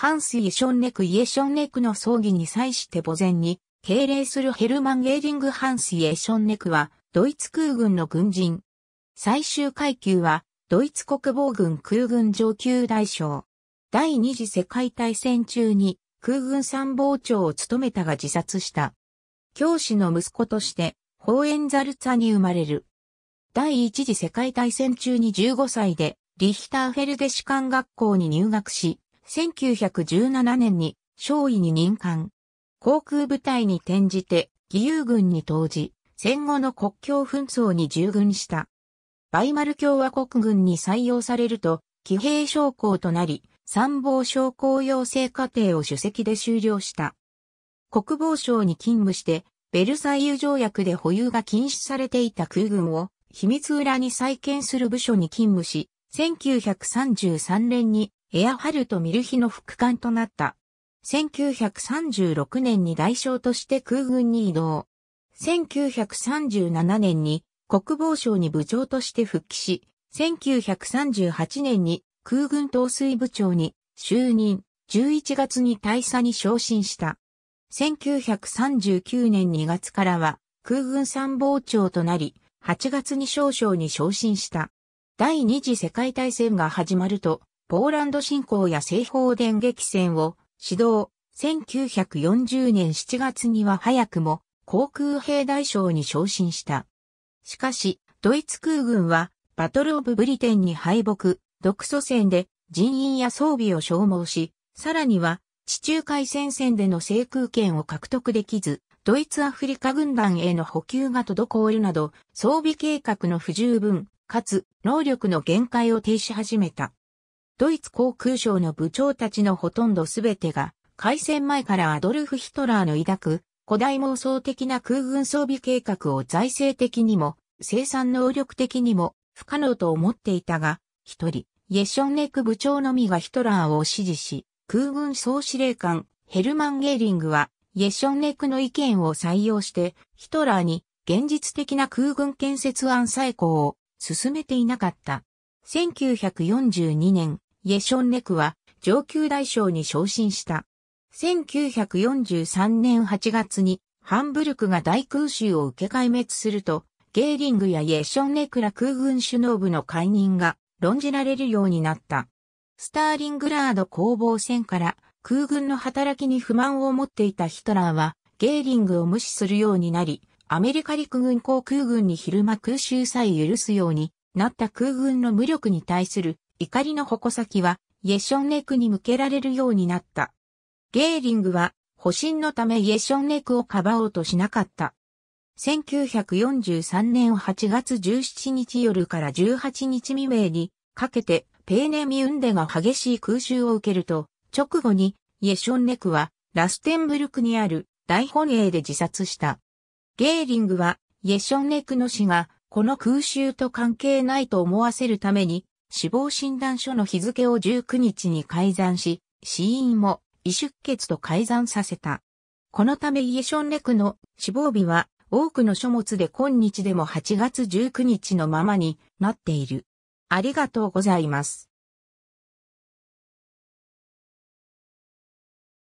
ハンス・イションネク・イエションネクの葬儀に際して墓前に、敬礼するヘルマン・ゲーリング・ハンス・イエションネクは、ドイツ空軍の軍人。最終階級は、ドイツ国防軍空軍上級大将。第二次世界大戦中に空軍参謀長を務めたが自殺した。教師の息子として、ホーエンザルツァに生まれる。第一次世界大戦中に15歳で、リヒターフェルデ士官学校に入学し、1917年に少尉に任官。航空部隊に転じて義勇軍に投じ、戦後の国境紛争に従軍した。バイマル共和国軍に採用されると、騎兵将校となり、参謀将校養成課程を主席で終了した。国防省に勤務して、ベルサイユ条約で保有が禁止されていた空軍を秘密裏に再建する部署に勤務し、1933年にエアハルト・ミルヒの副官となった。1936年に代償として空軍に移動。1937年に国防省に部長として復帰し、1938年に空軍統帥部長に就任、11月に大佐に昇進した。1939年2月からは空軍参謀長となり、8月に少将に昇進した。第二次世界大戦が始まると、ポーランド侵攻や西方電撃戦を指導、1940年7月には早くも航空兵大将に昇進した。しかし、ドイツ空軍はバトルオブブリテンに敗北、独ソ戦で人員や装備を消耗し、さらには地中海戦線での制空権を獲得できず、ドイツアフリカ軍団への補給が滞るなど、装備計画の不十分、かつ能力の限界を停止始めた。ドイツ航空省の部長たちのほとんどすべてが、開戦前からアドルフ・ヒトラーの抱く、古代妄想的な空軍装備計画を財政的にも、生産能力的にも、不可能と思っていたが、一人、イェションネック部長のみがヒトラーを支持し、空軍総司令官、ヘルマン・ゲーリングは、イェションネックの意見を採用して、ヒトラーに現実的な空軍建設案再考を進めていなかった。1942年、イェションネクは上級大将に昇進した。1943年8月にハンブルクが大空襲を受け壊滅すると、ゲーリングやイェションネクら空軍首脳部の解任が論じられるようになった。スターリングラード攻防戦から空軍の働きに不満を持っていたヒトラーはゲーリングを無視するようになり、アメリカ陸軍航空軍に昼間空襲さえ許すようになった空軍の無力に対する怒りの矛先は、イェションネクに向けられるようになった。ゲーリングは、保身のためイェションネクをかばおうとしなかった。1943年8月17日夜から18日未明にかけてペーネミウンデが激しい空襲を受けると、直後にイェションネクはラステンブルクにある大本営で自殺した。ゲーリングはイェションネクの死がこの空襲と関係ないと思わせるために死亡診断書の日付を19日に改ざんし、死因も異出血と改ざんさせた。このためイエションレクの死亡日は多くの書物で今日でも8月19日のままになっている。ありがとうございます。